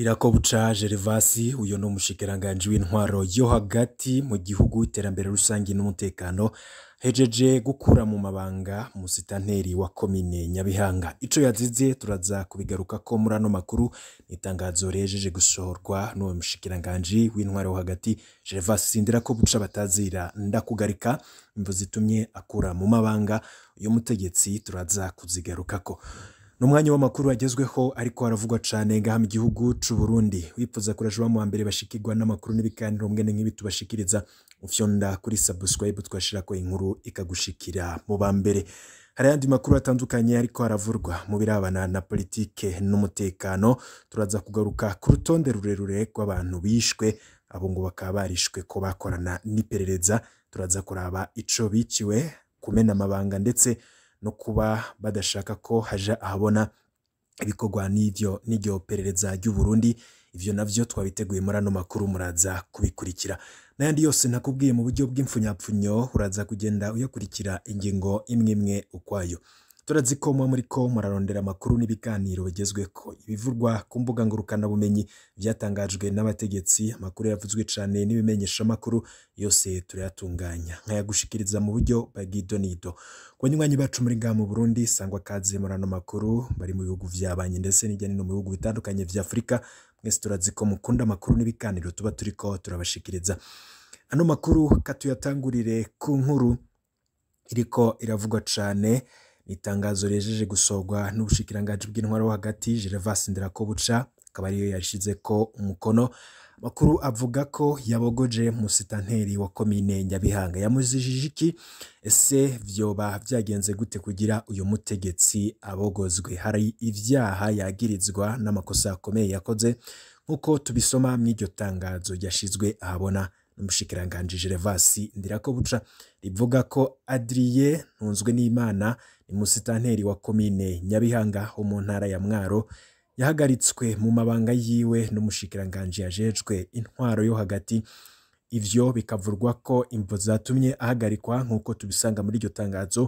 Irakobuca Gervasi uyu ni umushikiranganji w'intwaro yo hagati mu gihugu iterambere rusange n'umutekano hejeje gukura mu mabanga musitanteri wa komine Nyabihanga icyo yazize turaza kubigaruka ko muri ano makuru itangazo rejeje gusohorwa n'uwo mushikiranganji w'intwaro yo hagati Gervasi Sindira ko buca batazira ndakugarika imvo zitumye akura mu mabanga uyu mutegetsi turaza ko. ni umwanya w'amakuru agezweho ariko haravugwa cyane ngaha mu gihugu cy'u Burundi wifuza mu wa mbere bashikirwa n'amakuru n'ibiganiro mwene nk'ibi tubashikiriza ufyonda kuri subscribe twashira ko inkuru ikagushikira mu ba mbere hari ayandi makuru atandukanye ariko haravurwa mu birabana na politiki n'umutekano turaza kugaruka ku rutonde rurerure rw'abantu bishwe abo ngo bakaba barishwe ko bakorana n'iperereza turaza kuraba ico biciwe kumena amabanga ndetse no kuba badashaka ko haja ahabona ibikorwa n'iryo perereza ry'u Burundi ibyo nabyo twabiteguye muri ano makuru muraza kubikurikira n'ayandi yose nakubwiye mu buryo bw'imfunyapfunyo uraza kugenda uyakurikira ingingo imwe imwe ukwayo turazikoma muri ko murarondera amakuru n'ibiganiro bigezweho ibivugwa ku mbuga ngurukanabumenyi byatangajwe n'abategetsi amakuru yavuzwe cyane n'ibimenyeshamakuru yose turayatunganya nkayagushikiriza mu buryo bwa gidonido ku banywanyi bacu muri ngaha mu Burundi sangwa kaze muri makuru bari mu bihugu byabanye ndetse n'ijya no mu bihugu bitandukanye bya Afurika mwese turazi ko mukunda amakuru n'ibiganiro tuba turi ko turabashikiriza ano makuru katuyatangurire ku nkuru iriko iravugwa cyane itangazo rejeje gusohorwa n'ubushikiranganji bw'intwaro wo hagati Gervas Ndirakobuca akaba ariyo yashyize ko umukono makuru avuga ko yabogoje musitanteri wa komine Nyabihanga ya iki ese vyoba byagenze gute kugira uyu mutegetsi abogozwe hari ibyaha yagirizwa n'amakosa akomeye yakoze nk'uko tubisoma mw'iryo tangazo yashyizwe ahabona n'umushikiranganji Gervasi Ndirakobuca rivuga ko Adrie ntunzwe n'Imana ni musitanteri wa komine Nyabihanga wo mu ntara ya Mwaro yahagaritswe mu mabanga yiwe n'umushikiranganji yajejwe intwaro yo hagati ivyo bikavurwa ko imvo zatumye ahagarikwa nk'uko tubisanga muri iryo tangazo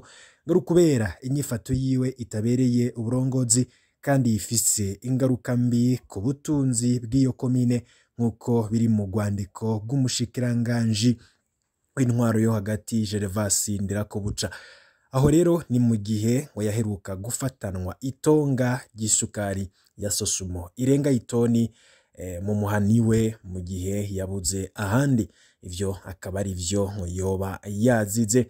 ngo kubera inyifato yiwe itabereye uburongozi kandi ifise ingaruka mbi ku butunzi bw'iyo komine nk'uko biri mu rwandiko rw'umushikiranganji w'intwaro yo hagati Gervasi Ndirakobuca aho rero ni mu gihe ngo yaheruka gufatanwa itonga ry'isukari ya sosumo irenga itoni eh, mu muhani we mu gihe yabuze ahandi ibyo akaba ari byo yoba yazize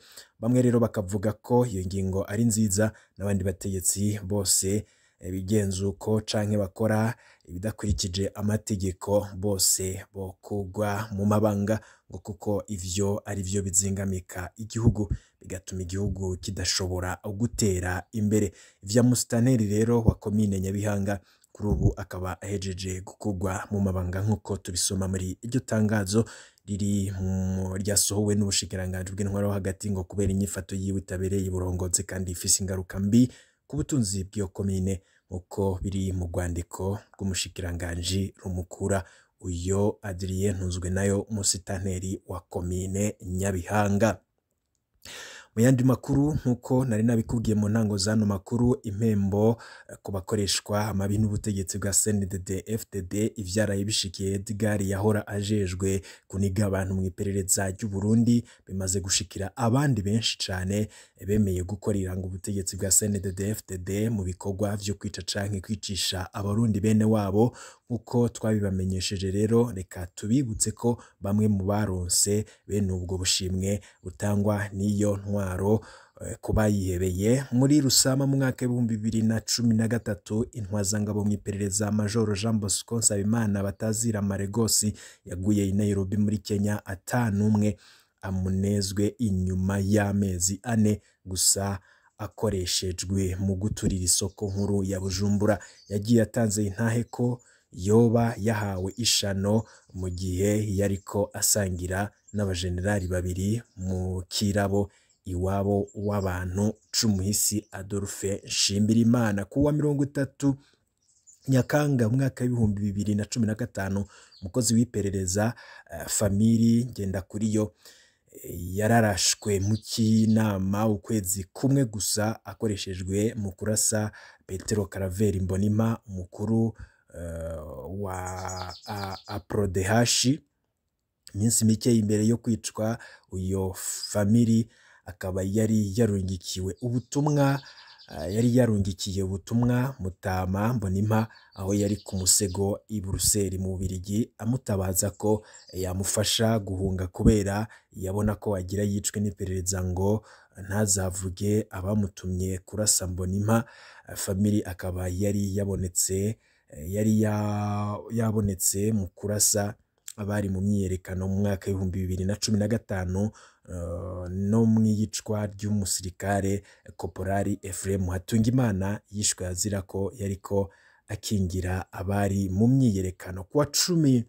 bamwe rero bakavuga ko iyo ngingo ari nziza n'abandi bategetsi bose ibigenzuko canke bakora ibidakurikije amategeko bose bokugwa mu mabanga ngo kuko ivyo ari vyo bizingamika igihugu bigatuma igihugu kidashobora gutera imbere Vyamusitanteri rero wa komine Nyabihanga kuri ubu akaba ahejeje gukugwa mu mabanga nk'uko tubisoma muri iryo tangazo riri ryasohowe n'ubushikiranganji bw'intwaro hagati ngo kubera inyifato yiwe itabereye uburongozi kandi ifise ingaruka mbi ku butunzi bw'iyo komine nk'uko biri mu rwandiko rw'umushikiranganji rumukura uyo Adrien nayo umusitanteri wa komine Nyabihanga mu yandi makuru nk'uko nari nabikubwiye mu ntango z'ano makuru impembo eh, ku bakoreshwa amabi n'ubutegetsi bwa CNdd fdd ibyaraye bishikiye edgar yahora ajejwe kuniga abantu mu iperereza ry'u burundi bimaze gushikira abandi benshi cyane eh, bemeye gukorera ngo ubutegetsi bwa CNdd fdd mu bikorwa byo kwica canke kwicisha abarundi bene wabo nk'uko twabibamenyesheje rero reka tubibutse ko bamwe mu baronse bene ubwo bushimwe butangwa n'iyo ntwaro eh, kuba bayihebeye muri Rusama mu mwaka w'ibihumbi bibiri na cumi na gatatu intwazangabo mu iperereza Majoro Jean Bosco Nsabimana batazira Maregosi yaguye i Nairobi muri Kenya umwe amunezwe inyuma y'amezi ane gusa akoreshejwe mu guturira isoko nkuru ya Bujumbura yagiye atanze intahe ko yoba yahawe ishano mu gihe yariko asangira n'abajenerali babiri mu kirabo iwabo w'abantu cumuhisi Adolphe Nshimirimana ku wa mirongo itatu nyakanga umwaka w'ibihumbi bibiri na cumi na gatanu umukozi w'iperereza eh, ngenda kuri yo eh, yararashwe mu cy'inama ukwezi kumwe gusa akoreshejwe mu kurasa petero karaveri mbonima umukuru Eh, wa aporodehashi iminsi mike imbere yo kwicwa uyu famiri akaba yari yarungikiwe ubutumwa eh, yari yarungikiye ubutumwa mutama mbonimpa aho yari ku musego i buruseli mu Bubiligi amutabaza ko yamufasha guhunga kubera yabona ko agira yicwe n'iperereza ngo ntazavuge abamutumye kurasa mbonimpa eh, famiri akaba yari yabonetse yari yabonetse mu kurasa abari mu myiyerekano mu mwaka w'ibihumbi bibiri na cumi na gatanu eh, no mu iyicwa ry'umusirikare Koporari Ephrem Hatungimana yishwe azira ko yari ko akingira abari mu myiyerekano ku wa cumi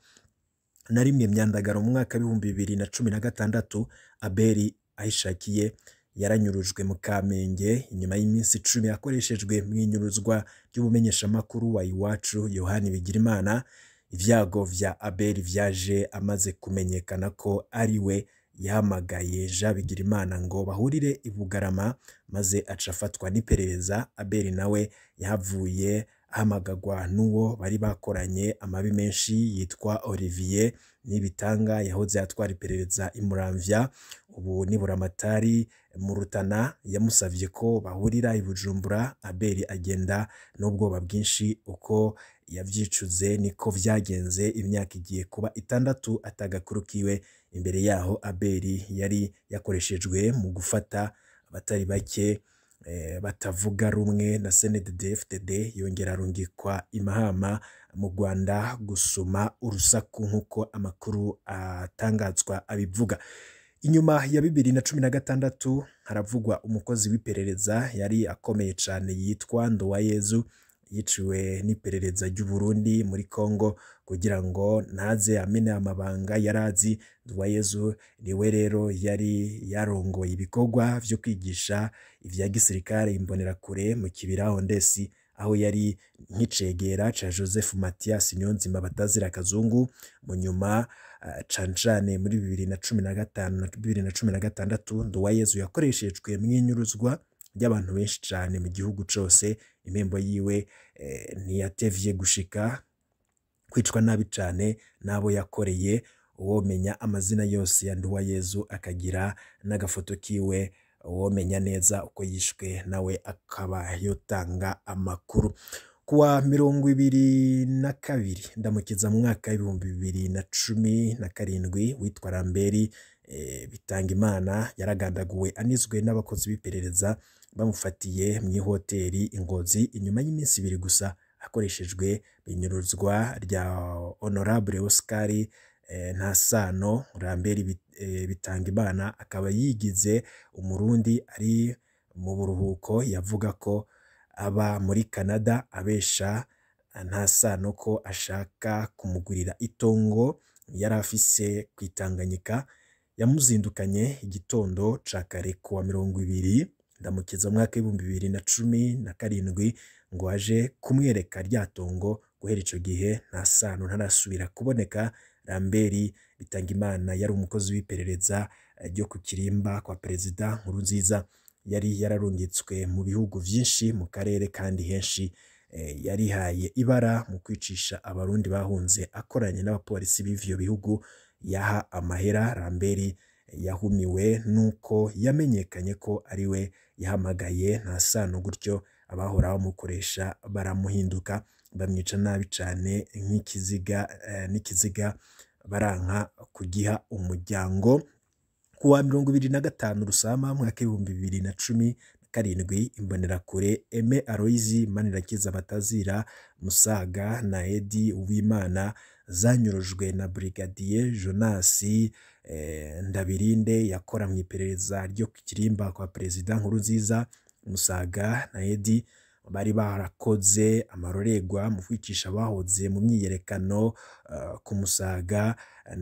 na rimwe Myandagaro mu mwaka w'ibihumbi bibiri na cumi na gatandatu Abeli ayishakiye yaranyurujwe mu kamenge nyuma y'iminsi icumi yakoreshejwe mu inyuruzwa ry'ubumenyeshamakuru wa iwacu yohani bigirimana ibyago bya abeli byaje amaze kumenyekana ko ari we yahamagaye jean bigirimana ngo bahurire i bugarama maze acafatwa n'iperereza abeli nawe yavuye ahamagagwa n'uwo bari bakoranye amabi menshi yitwa olivier nibitanga yahoze atwara iperereza imuramvya ubu ni buramatari mu yamusabye ko bahurira i Bujumbura, Abeli agenda n'ubwoba bwinshi uko yabyicuze niko byagenze imyaka igiye kuba itandatu atagakuru imbere yaho Abeli yari yakoreshejwe mu gufata abatari bake eh, batavuga rumwe na CNDD-FDD, yongera arungikwa imahama mu Rwanda gusuma urusaku nk'uko amakuru atangazwa abivuga. inyuma ya bibiri na cumi na gatandatu haravugwa umukozi w'iperereza yari akomeye cyane yitwa Nduwayezu yiciwe n'iperereza ry'u Burundi muri Congo kugira ngo ntaze amene amabanga yari azi Nduwayezu niwe rero yari yarongoye ibikorwa byo kwigisha ivya gisirikare imbonerakure mu kibira Ondesi aho yari nk'icegera ca joseph mathias niyonzima batazira akazungu mu nyuma cancane muri bibiri na cumi na gatanu na bibiri na cumi na gatandatu nduwayezu yakoreshejwe mu ry'abantu benshi cane mu gihugu cyose impembo yiwe e, ntiyatevye gushika kwicwa nabi cyane n'abo yakoreye uwomenya amazina yose ya nduwayezu akagira n'agafoto kiwe uwomenya neza uko yishwe nawe akaba yotanga amakuru ku wa mirongo ibiri na kabiri ndamukiza mu mwaka w'ibihumbi bibiri na cumi na karindwi witwa Lambert eh, Bitangimana yaragandaguwe anizwe n'abakozi b'iperereza bamufatiye mu ihoteli Ingozi inyuma y'iminsi ibiri gusa akoreshejwe inyuruzwa rya Honorable Oscar Eh, nta sano Lambert eh, Bitangimana akaba yigize umurundi ari mu buruhuko yavuga ko aba muri Canada abesha eh, nta sano ko ashaka kumugurira itongo yari afise ku Itanganyika yamuzindukanye igitondo ca kare kuwa mirongo ibiri ndamukiza mwaka w'ibihumbi bibiri na cumi na karindwi ngo aje kumwereka rya tongo guhera icyo gihe nta sano ntarasubira kuboneka Lambert Bitangimana yari umukozi w'iperereza eh, ryo ku kirimba kwa perezida Nkurunziza, yari yararungitswe mu bihugu byinshi mu karere kandi henshi, eh, yarihaye ibara mu kwicisha abarundi bahunze akoranye n'abapolisi b'ivyo bihugu, yaha amahera Lambert yahumiwe n'uko yamenyekanye ko ari we yahamagaye nta sano gutyo abahora bamukoresha baramuhinduka. bamwica nabi cyane nk'ikiziga eh, n'ikiziga baranka kugiha umuryango ku wa mirongo ibiri na gatanu rusama mwaka ibihumbi bibiri na cumi na karindwi imbonerakure Aime Aloyizi Manirakiza Batazira Musaga na Edi Uwimana zanyurujwe na Brigadiye Jonasi eh, Ndabirinde yakora mu iperereza ryo ku kirimba kwa Perezida Nkurunziza Musaga na Edi bari barakoze amarorerwa mu kwicisha abahoze mu myiyerekano eh, ku Musaga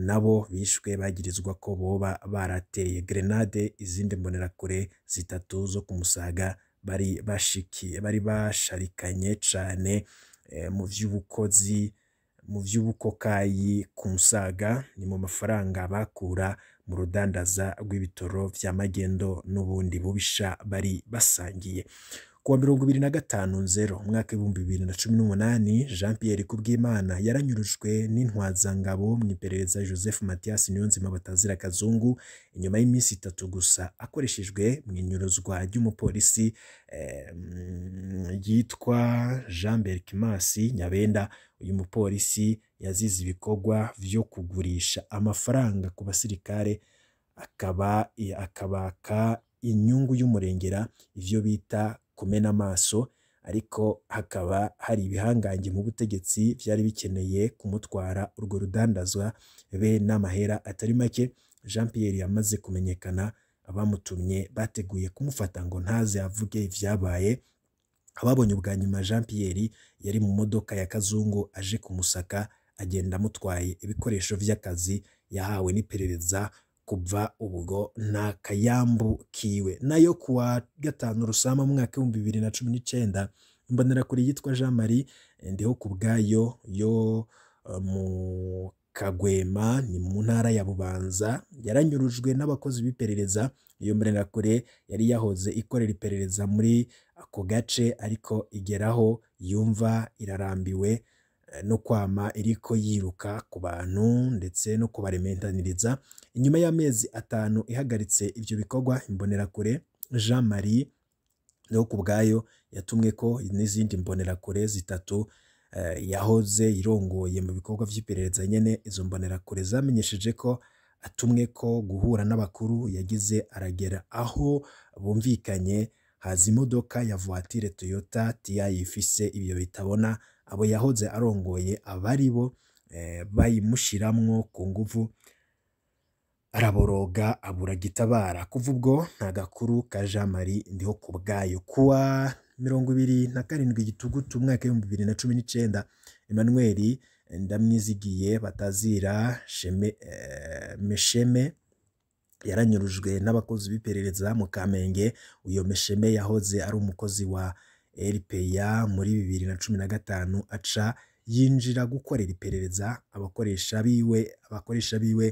nabo bishwe bagirizwa ko boba barateye grenade izindi mbonerakure zitatu zo ku Musaga bari bashikiye bari basharikanye cyane eh, mu by'ubukozi mu by'ubukokayi ku Musaga ni mu mafaranga bakura mu rudandaza rw'ibitoro bya magendu n'ubundi bubisha bari basangiye. kuwa mirongo ibiri na gatanu nzero umwaka w'ibihumbi bibiri na cumi n'umunani Jean Pierre Kubwimana yaranyurujwe n'intwazangabo mu iperereza Joseph Mathias Niyonzima batazira kazungu inyuma y'iminsi itatu gusa akoreshejwe mu inyuruzwa ry'umupolisi yitwa Jean Berkimasi Nyabenda uyu mupolisi yazize ibikorwa byo kugurisha amafaranga ku basirikare akaba akabaka inyungu y'umurengera ivyo bita kumena amaso ariko hakaba hari ibihangange mu butegetsi byari bikeneye kumutwara urwo rudandazwa bene n'amahera atari make Jean Pierre yamaze kumenyekana abamutumye bateguye kumufata ngo ntaze avuge ibyabaye ababonye ubwa nyuma Jean Pierre yari mu modoka ya kazungu aje kumusaka agenda amutwaye ibikoresho by'akazi yahawe n'iperereza kuva ubwo nta kayambu kiwe nayo kuwa gatanu rusama mu mwaka w'ibihumbi bibiri na cumi n'icyenda mbonera kure yitwa Jean Marie eh, ndiho ku bwayo yo eh, mu Kagwema ni mu ntara ya Bubanza yaranyurujwe n'abakozi b'iperereza iyo mbonerakure yari yahoze ikorera iperereza muri ako gace ariko igeraho yumva irarambiwe Eh, no kwama iriko yiruka ku bantu ndetse no kubarementaniriza inyuma y'amezi atanu ihagaritse ibyo bikorwa imbonerakure Jean Marie nawe ku bwayo yatumwe ko n'izindi mbonerakure zitatu eh, yahoze irongoye mu bikorwa by'iperereza nyine izo mbonerakure zamenyesheje ko atumwe ko guhura n'abakuru yagize aragera aho bumvikanye haza imodoka ya voiture toyota tiya ifise ibiyo bitabona abo yahoze arongoye abari bo eh, bayimushiramwo ku nguvu araboroga abura gitabara kuva ubwo nta gakuru ka Jean Marie ndiho ku bwayo kuwa mirongo ibiri na karindwi gitugutu umwaka w'ibihumbi bibiri na cumi n'icyenda Emmanuel ndamwizigiye batazira sheme eh, mesheme yaranyurujwe n'abakozi b'iperereza mu Kamenge uyu mesheme yahoze ari umukozi wa RPA muri bibiri na cumi na gatanu aca yinjira gukorera iperereza abakoresha biwe abakoresha biwe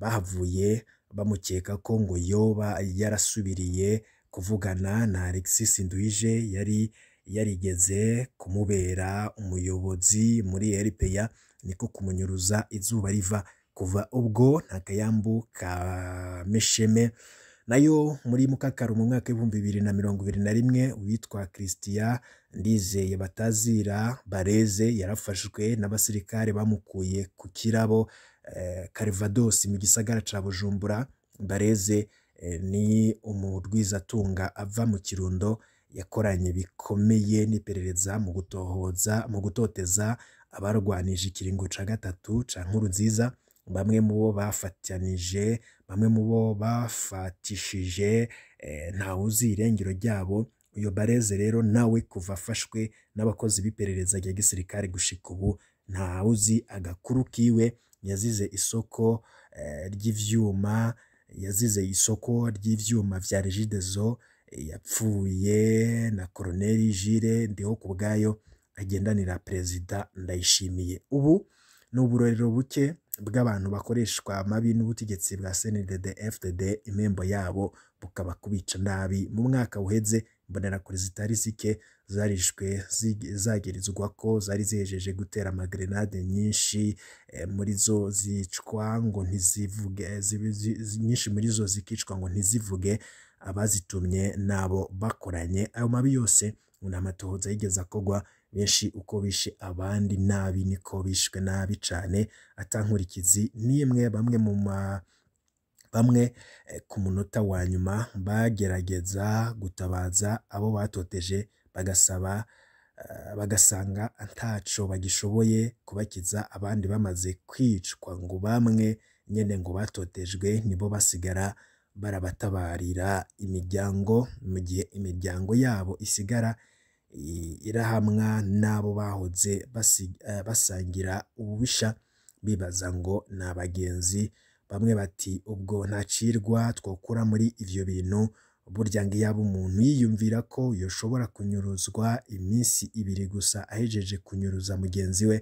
bahavuye bamukeka ko ngo yoba yarasubiriye kuvugana na Alexis Nduwaije yari yarigeze kumubera umuyobozi muri RPA niko kumunyuruza izuba riva kuva ubwo nta kayambu ka Mesheme nayo muri Mukakaru mu mwaka w'ibihumbi bibiri na mirongo ibiri na rimwe uwitwa Christian Ndizeye Batazira Bareze yarafashwe n'abasirikare bamukuye ku kirabo eh, Calvados mu gisagara cya Bujumbura Bareze eh, ni umurwizatunga ava mu kirundo yakoranye bikomeye n'iperereza mu gutohoza mu gutoteza abarwanije ikiringo cya gatatu cya nkuru nziza bamwe mu bo bafatanyije, bamwe mu bo bafatishije eh, uzi irengero ryabo uyu Bareze rero nawe kuva afashwe n'abakozi b'iperereza rya gisirikare gushika ubu uzi agakuru kiwe yazize isoko eh, ry'ibyuma yazize isoko ry'ibyuma bya regidezo eh, yapfuye na koroneri jire ndiho ku bwayo agendanira perezida ndayishimiye ubu ni uburorero buke bw'abantu bakoreshwa mabi n'ubutegetsi bwa CNDD FDD imembo yabo bukaba kubica nabi mu mwaka uheze mbonera zitari zike zarishwe zagirizwa ko zari zihejeje gutera amagerenade nyinshi eh, muri zo zicwa ngo ntizivuge nyinshi muri zo zikicwa ngo ntizivuge abazitumye n'abo bakoranye ayo mabi yose ni amatohoza yigeze akogwa benshi uko bishe abandi nabi niko bishwe nabi cyane atankurikizi n'imwe bamwe mu ma bamwe eh, ku munota wa nyuma bagerageza gutabaza abo batoteje bagasaba eh, bagasanga ntaco bagishoboye kubakiza abandi bamaze kwicwa ngo bamwe nyine ngo batotejwe nibo basigara barabatabarira imiryango mu gihe imiryango yabo isigara irahamwa n'abo bahoze eh, basangira ububisha bibaza ngo ni abagenzi bamwe bati ubwo ntacirwa twakura muri ibyo bintu burya ngo iyaba umuntu yiyumvira ko yoshobora kunyuruzwa iminsi ibiri gusa ahejeje kunyuruza mugenzi we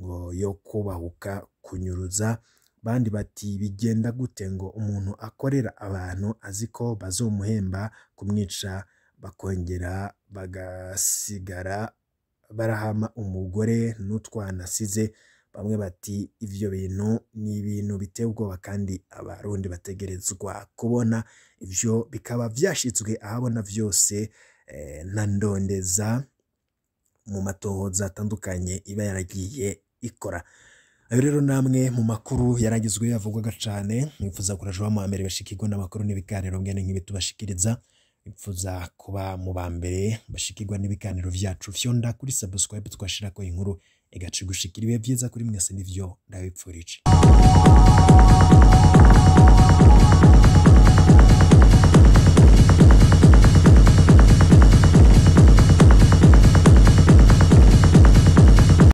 ngo yo kubahuka kunyuruza abandi bati bigenda gute ngo umuntu akorera abantu azi ko bazomuhemba kumwica bakongera bagasigara barahama umugore n'utwana asize, bamwe bati ibyo bintu ni ibintu biteye ubwoba kandi abarundi bategerezwa kubona, ibyo bikaba byashyizwe ahabona byose eh, na ndondeza mu matohoza atandukanye iba yaragiye ikora. Ayo rero namwe mu makuru yaragizwe yavugwaga cyane, mwifuza kurushaho amahambere bashikirwa n'amakuru n'ibiganiro mwene nk'ibi nifuza kuba mu ba mbere bashikirwa n'ibiganiro byacu fyonda kuri subscribe ko inkuru igaca igushikira ibihe byiza kuri mwese n'ivyo ndabipfurije